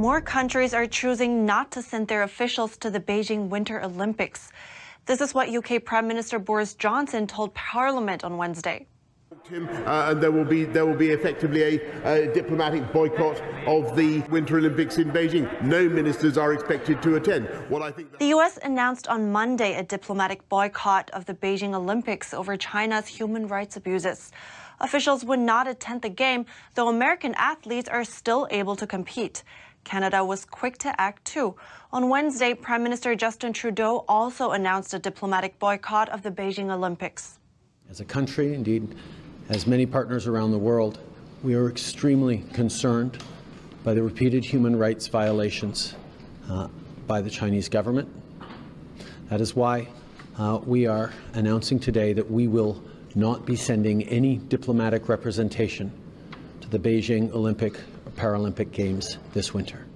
more countries are choosing not to send their officials to the Beijing Winter Olympics. This is what UK Prime Minister Boris Johnson told Parliament on Wednesday. Uh, and there will be there will be effectively a, a, diplomatic boycott of the Winter Olympics in Beijing. No ministers are expected to attend. What I think the U.S. announced on Monday a diplomatic boycott of the Beijing Olympics over China's human rights abuses. Officials would not attend the game, though American athletes are still able to compete. Canada was quick to act too. On Wednesday, Prime Minister Justin Trudeau also announced a diplomatic boycott of the Beijing Olympics. As a country, indeed, as many partners around the world, we are extremely concerned by the repeated human rights violations uh, by the Chinese government. That is why uh, we are announcing today that we will not be sending any diplomatic representation to the Beijing Olympic Paralympic Games this winter.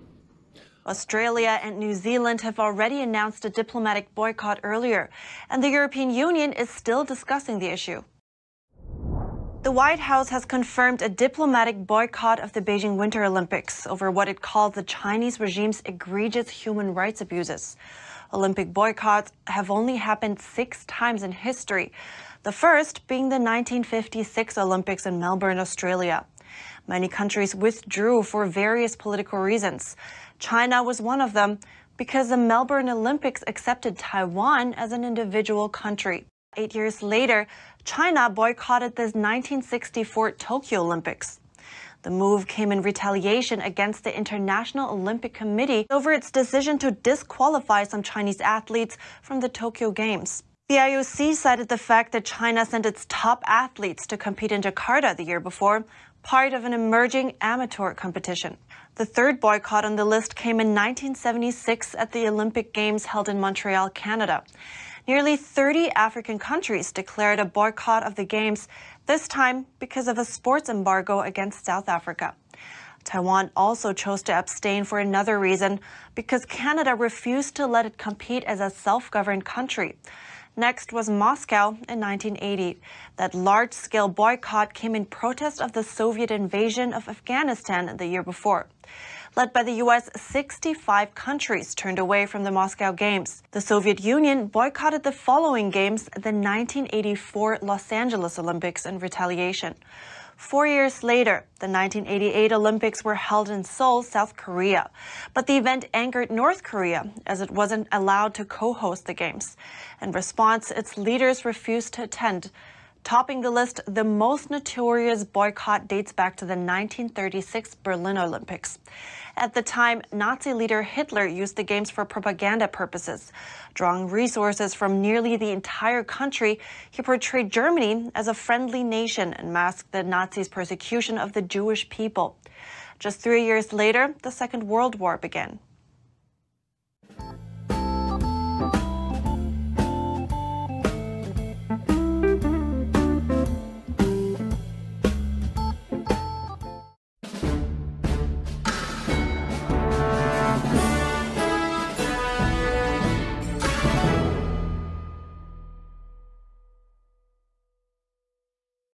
Australia and New Zealand have already announced a diplomatic boycott earlier, and the European Union is still discussing the issue. The White House has confirmed a diplomatic boycott of the Beijing Winter Olympics over what it calls the Chinese regime's egregious human rights abuses. Olympic boycotts have only happened six times in history, the first being the 1956 Olympics in Melbourne, Australia. Many countries withdrew for various political reasons. China was one of them because the Melbourne Olympics accepted Taiwan as an individual country. Eight years later, China boycotted the 1964 Tokyo Olympics. The move came in retaliation against the International Olympic Committee over its decision to disqualify some Chinese athletes from the Tokyo Games. The IOC cited the fact that China sent its top athletes to compete in Jakarta the year before, part of an emerging amateur competition. The third boycott on the list came in 1976 at the Olympic Games held in Montreal, Canada. Nearly 30 African countries declared a boycott of the Games, this time because of a sports embargo against South Africa. Taiwan also chose to abstain for another reason because Canada refused to let it compete as a self governed country. Next was Moscow in 1980. That large scale boycott came in protest of the Soviet invasion of Afghanistan the year before. Led by the U.S., 65 countries turned away from the Moscow Games. The Soviet Union boycotted the following Games, the 1984 Los Angeles Olympics, in retaliation. Four years later, the 1988 Olympics were held in Seoul, South Korea. But the event angered North Korea as it wasn't allowed to co host the Games. In response, its leaders refused to attend. Topping the list, the most notorious boycott dates back to the 1936 Berlin Olympics. At the time, Nazi leader Hitler used the Games for propaganda purposes. Drawing resources from nearly the entire country, he portrayed Germany as a friendly nation and masked the Nazis' persecution of the Jewish people. Just three years later, the Second World War began.